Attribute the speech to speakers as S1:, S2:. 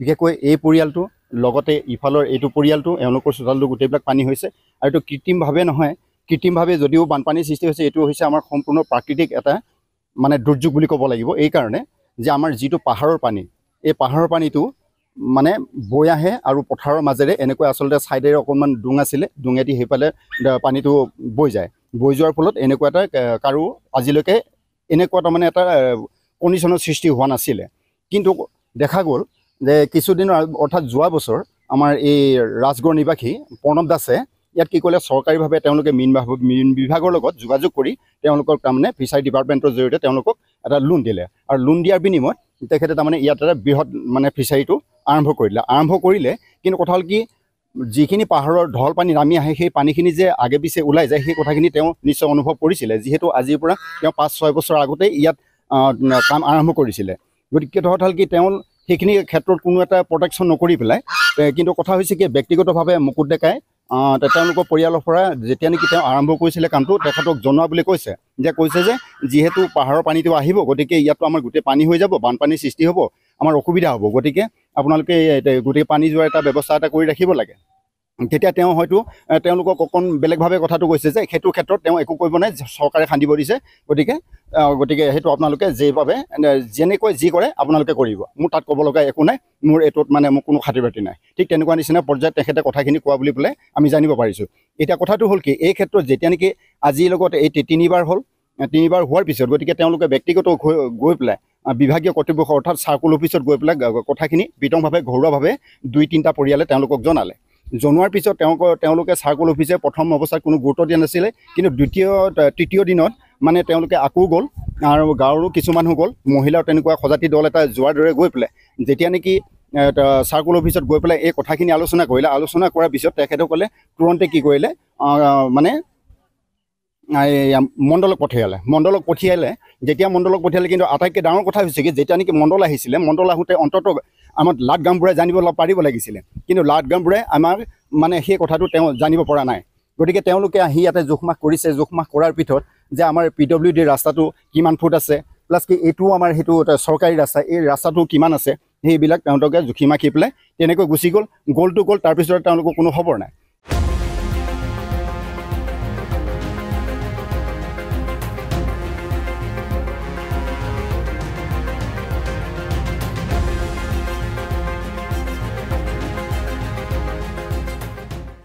S1: বিশেষকৈ এই পৰিয়ালটো লগতে ইফালৰ এইটো পৰিয়ালটো এওঁলোকৰ চোতালটো গোটেইবিলাক পানী হৈছে আৰু এইটো কৃত্ৰিমভাৱে নহয় কৃত্ৰিমভাৱে যদিও বানপানীৰ সৃষ্টি হৈছে এইটো হৈছে আমাৰ সম্পূৰ্ণ প্ৰাকৃতিক এটা মানে দুৰ্যোগ বুলি ক'ব লাগিব এইকাৰণে যে আমাৰ যিটো পাহাৰৰ পানী এই পাহাৰৰ পানীটো মানে বৈ আহে আৰু পথাৰৰ মাজেৰে এনেকৈ আচলতে ছাইডেৰে অকণমান ডোং আছিলে ডোঙেদি সেইফালে পানীটো বৈ যায় বৈ যোৱাৰ ফলত এনেকুৱা এটা কাৰো আজিলৈকে এনেকুৱা তাৰমানে এটা কণ্ডিশ্যনৰ সৃষ্টি হোৱা নাছিলে কিন্তু দেখা গ'ল যে কিছুদিন অৰ্থাৎ যোৱা বছৰ আমাৰ এই ৰাজগড় নিবাসী প্ৰণৱ দাসে ইয়াত কি ক'লে চৰকাৰীভাৱে তেওঁলোকে মীন মীন বিভাগৰ লগত যোগাযোগ কৰি তেওঁলোকক তাৰমানে ফিচাৰী ডিপাৰ্টমেণ্টৰ জৰিয়তে তেওঁলোকক এটা লোন দিলে আৰু লোন দিয়াৰ বিনিময়ত তেখেতে তাৰমানে ইয়াত এটা বৃহৎ মানে ফিচাৰীটো আৰম্ভ কৰিলে আৰম্ভ কৰিলে কিন্তু কথা হ'ল কি যিখিনি পাহাৰৰ ঢল পানী নামি আহে সেই পানীখিনি যে আগে পিছে ওলাই যায় সেই কথাখিনি তেওঁ নিশ্চয় অনুভৱ কৰিছিলে যিহেতু আজিৰ পৰা তেওঁ পাঁচ ছয় বছৰ আগতেই ইয়াত কাম আৰম্ভ কৰিছিলে গতিকে কথা হ'ল কি তেওঁ সেইখিনি ক্ষেত্ৰত কোনো এটা প্ৰটেকশ্যন নকৰি পেলাই কিন্তু কথা হৈছে কি ব্যক্তিগতভাৱে মুকুট ডেকাই তেওঁলোকৰ পৰিয়ালৰ পৰা যেতিয়া নেকি তেওঁ আৰম্ভ কৰিছিলে কামটো তেখেতক জনোৱা বুলি কৈছে যে কৈছে যে যিহেতু পাহাৰৰ পানীটো আহিব গতিকে ইয়াততো আমাৰ গোটেই পানী হৈ যাব বানপানীৰ সৃষ্টি হ'ব আমাৰ অসুবিধা হ'ব গতিকে আপোনালোকে গোটেই পানী যোৱাৰ এটা ব্যৱস্থা এটা কৰি ৰাখিব লাগে তেতিয়া তেওঁ হয়তো তেওঁলোকক অকণ বেলেগভাৱে কথাটো কৈছে যে সেইটো ক্ষেত্ৰত তেওঁ একো কৰিব নাই চৰকাৰে খান্দিব দিছে গতিকে গতিকে সেইটো আপোনালোকে যিভাৱে যেনেকৈ যি কৰে আপোনালোকে কৰিব মোৰ তাত ক'ব লগা একো নাই মোৰ এইটোত মানে মোৰ কোনো খাতি বাতি নাই ঠিক তেনেকুৱা নিচিনা পৰ্যায়ত তেখেতে কথাখিনি কোৱা বুলি পেলাই আমি জানিব পাৰিছোঁ এতিয়া কথাটো হ'ল কি এই ক্ষেত্ৰত যেতিয়া নেকি আজিৰ লগত এই তিনিবাৰ হ'ল তিনিবাৰ হোৱাৰ পিছত গতিকে তেওঁলোকে ব্যক্তিগত গৈ পেলাই বিভাগীয় কৰ্তৃপক্ষ অৰ্থাৎ চাৰ্কুল অফিচত গৈ পেলাই কথাখিনি বিতংভাৱে ঘৰুৱাভাৱে দুই তিনিটা পৰিয়ালে তেওঁলোকক জনালে জনোৱাৰ পিছত তেওঁক তেওঁলোকে চাৰ্কল অফিচে প্ৰথম অৱস্থাত কোনো গুৰুত্ব দিয়া নাছিলে কিন্তু দ্বিতীয় তৃতীয় দিনত মানে তেওঁলোকে আকৌ গ'ল আৰু গাঁৱৰো কিছুমানো গ'ল মহিলাৰ তেনেকুৱা সজাতি দল এটা যোৱাৰ দৰে গৈ পেলাই যেতিয়া নেকি চাৰ্কল অফিচত গৈ পেলাই এই কথাখিনি আলোচনা কৰিলে আলোচনা কৰাৰ পিছত তেখেতসকলে তুৰন্তে কি কৰিলে মানে মণ্ডলক পঠিয়ালে মণ্ডলক পঠিয়ালে যেতিয়া মণ্ডলক পঠিয়ালে কিন্তু আটাইতকৈ ডাঙৰ কথা হৈছে কি যেতিয়া নেকি মণ্ডল আহিছিলে মণ্ডল আহোঁতে অন্তত আমাৰ লাট গামবোৰে জানিব পাৰিব লাগিছিলে কিন্তু লাট গামবোৰে আমাৰ মানে সেই কথাটো তেওঁ জানিব পৰা নাই গতিকে তেওঁলোকে আহি ইয়াতে জোখমাখ কৰিছে জোখমাখ কৰাৰ পিছত যে আমাৰ পি ডব্লিউ ডি ৰাস্তাটো কিমান ফুট আছে প্লাছ কি এইটোও আমাৰ সেইটো চৰকাৰী ৰাস্তা এই ৰাস্তাটো কিমান আছে সেইবিলাক তেওঁলোকে জুখি মাখি পেলাই তেনেকৈ গুচি গ'ল গ'লটো গ'ল তাৰপিছত তেওঁলোকৰ কোনো খবৰ নাই